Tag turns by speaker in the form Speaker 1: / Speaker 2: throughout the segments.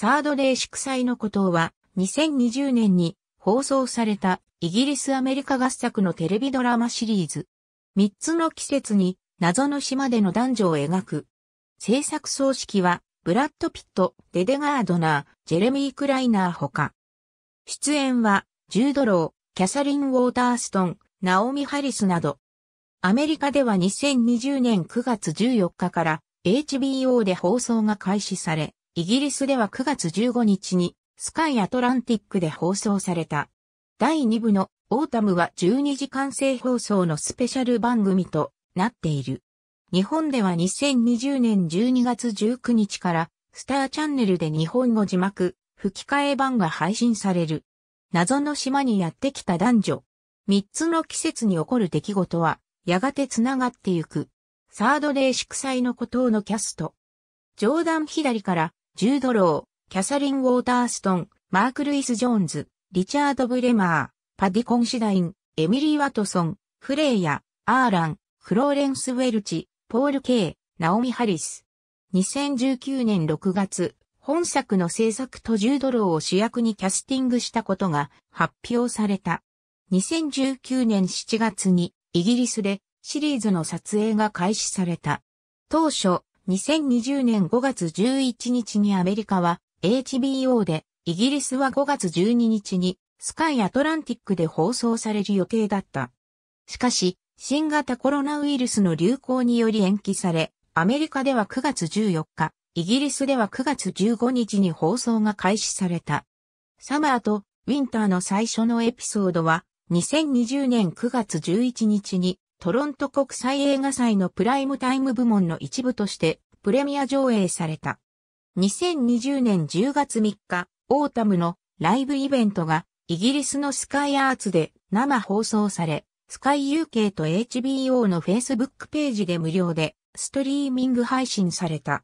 Speaker 1: サードデー祝祭の孤島は、2020年に放送されたイギリスアメリカ合作のテレビドラマシリーズ。三つの季節に謎の島での男女を描く。制作葬式は、ブラッド・ピット、デデ・ガードナー、ジェレミー・クライナーほか。出演は、ジュード・ロー、キャサリン・ウォーターストン、ナオミ・ハリスなど。アメリカでは2020年9月14日から HBO で放送が開始され、イギリスでは9月15日にスカイアトランティックで放送された。第2部のオータムは12時間制放送のスペシャル番組となっている。日本では2020年12月19日からスターチャンネルで日本語字幕、吹き替え版が配信される。謎の島にやってきた男女。3つの季節に起こる出来事は、やがて繋がってゆく。サードデー祝祭の孤島のキャスト。冗談左からジュード・ロー、キャサリン・ウォーターストン、マーク・ルイス・ジョーンズ、リチャード・ブレマー、パディ・コンシダイン、エミリー・ワトソン、フレイヤ、アーラン、フローレンス・ウェルチ、ポール・ケイ、ナオミ・ハリス。2019年6月、本作の制作とジュード・ローを主役にキャスティングしたことが発表された。2019年7月にイギリスでシリーズの撮影が開始された。当初、2020年5月11日にアメリカは HBO で、イギリスは5月12日にスカイアトランティックで放送される予定だった。しかし、新型コロナウイルスの流行により延期され、アメリカでは9月14日、イギリスでは9月15日に放送が開始された。サマーとウィンターの最初のエピソードは、2020年9月11日にトロント国際映画祭のプライムタイム部門の一部としてプレミア上映された。2020年10月3日、オータムのライブイベントがイギリスのスカイアーツで生放送され、スカイ UK と HBO の Facebook ページで無料でストリーミング配信された。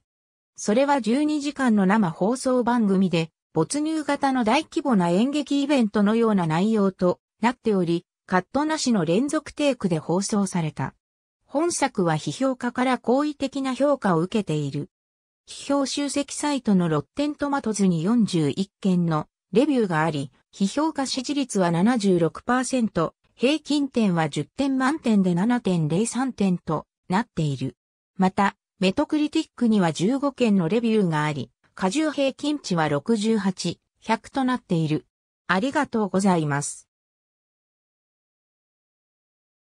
Speaker 1: それは12時間の生放送番組で没入型の大規模な演劇イベントのような内容となっており、カットなしの連続テイクで放送された。本作は批評家から好意的な評価を受けている。批評集積サイトのロッテントマトズに41件のレビューがあり、批評家支持率は76%、平均点は10点満点で7.03点となっている。また、メトクリティックには15件のレビューがあり、過重平均値は68、100となっている。ありがとうございます。